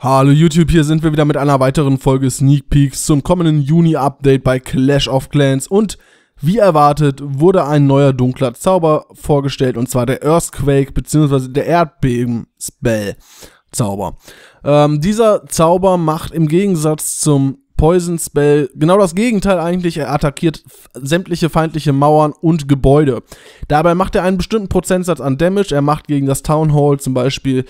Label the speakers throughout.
Speaker 1: Hallo YouTube, hier sind wir wieder mit einer weiteren Folge Sneak Peeks zum kommenden Juni-Update bei Clash of Clans und wie erwartet wurde ein neuer dunkler Zauber vorgestellt und zwar der Earthquake bzw. der Erdbeben-Spell-Zauber. Ähm, dieser Zauber macht im Gegensatz zum Poison Spell genau das Gegenteil eigentlich. Er attackiert sämtliche feindliche Mauern und Gebäude. Dabei macht er einen bestimmten Prozentsatz an Damage. Er macht gegen das Town Hall zum Beispiel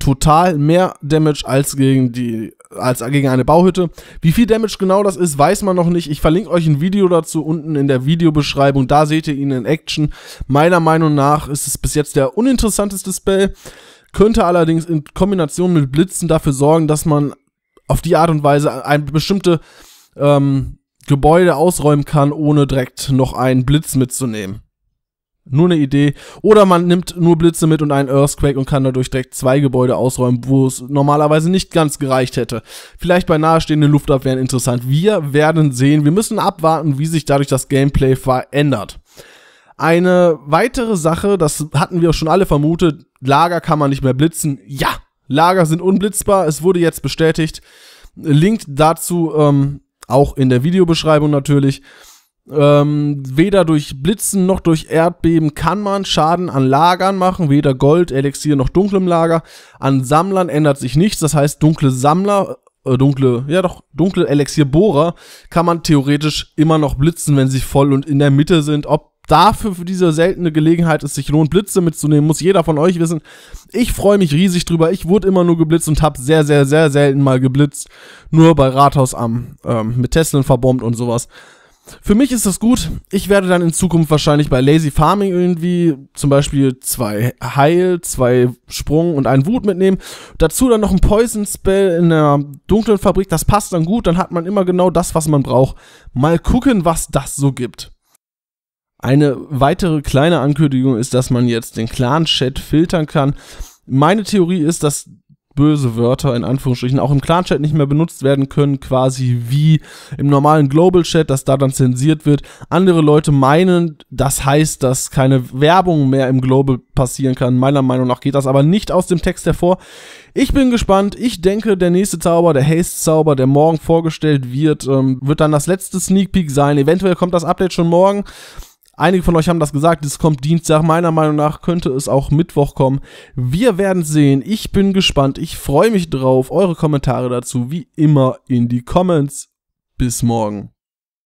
Speaker 1: total mehr Damage als gegen die als gegen eine Bauhütte. Wie viel Damage genau das ist, weiß man noch nicht. Ich verlinke euch ein Video dazu unten in der Videobeschreibung. Da seht ihr ihn in Action. Meiner Meinung nach ist es bis jetzt der uninteressanteste Spell. Könnte allerdings in Kombination mit Blitzen dafür sorgen, dass man auf die Art und Weise ein bestimmte ähm, Gebäude ausräumen kann, ohne direkt noch einen Blitz mitzunehmen. Nur eine Idee. Oder man nimmt nur Blitze mit und einen Earthquake und kann dadurch direkt zwei Gebäude ausräumen, wo es normalerweise nicht ganz gereicht hätte. Vielleicht bei nahestehenden Luftabwehren interessant. Wir werden sehen. Wir müssen abwarten, wie sich dadurch das Gameplay verändert. Eine weitere Sache, das hatten wir schon alle vermutet, Lager kann man nicht mehr blitzen. Ja, Lager sind unblitzbar. Es wurde jetzt bestätigt. Link dazu ähm, auch in der Videobeschreibung natürlich. Ähm, weder durch Blitzen noch durch Erdbeben kann man Schaden an Lagern machen, weder Gold, Elixier noch dunklem Lager. An Sammlern ändert sich nichts, das heißt, dunkle Sammler, äh, dunkle, ja doch, dunkle Elixierbohrer kann man theoretisch immer noch blitzen, wenn sie voll und in der Mitte sind. Ob dafür für diese seltene Gelegenheit es sich lohnt, Blitze mitzunehmen, muss jeder von euch wissen. Ich freue mich riesig drüber. Ich wurde immer nur geblitzt und habe sehr, sehr, sehr selten mal geblitzt. Nur bei Rathaus am ähm, mit Tesseln verbombt und sowas. Für mich ist das gut. Ich werde dann in Zukunft wahrscheinlich bei Lazy Farming irgendwie zum Beispiel zwei Heil, zwei Sprung und einen Wut mitnehmen. Dazu dann noch ein Poison Spell in der dunklen Fabrik. Das passt dann gut. Dann hat man immer genau das, was man braucht. Mal gucken, was das so gibt. Eine weitere kleine Ankündigung ist, dass man jetzt den Clan-Chat filtern kann. Meine Theorie ist, dass böse Wörter in Anführungsstrichen auch im Clan-Chat nicht mehr benutzt werden können, quasi wie im normalen Global-Chat, dass da dann zensiert wird. Andere Leute meinen, das heißt, dass keine Werbung mehr im Global passieren kann. Meiner Meinung nach geht das aber nicht aus dem Text hervor. Ich bin gespannt. Ich denke, der nächste Zauber, der Haste-Zauber, der morgen vorgestellt wird, ähm, wird dann das letzte Sneak Peek sein. Eventuell kommt das Update schon morgen. Einige von euch haben das gesagt, es kommt Dienstag. Meiner Meinung nach könnte es auch Mittwoch kommen. Wir werden sehen. Ich bin gespannt. Ich freue mich drauf. Eure Kommentare dazu wie immer in die Comments. Bis morgen.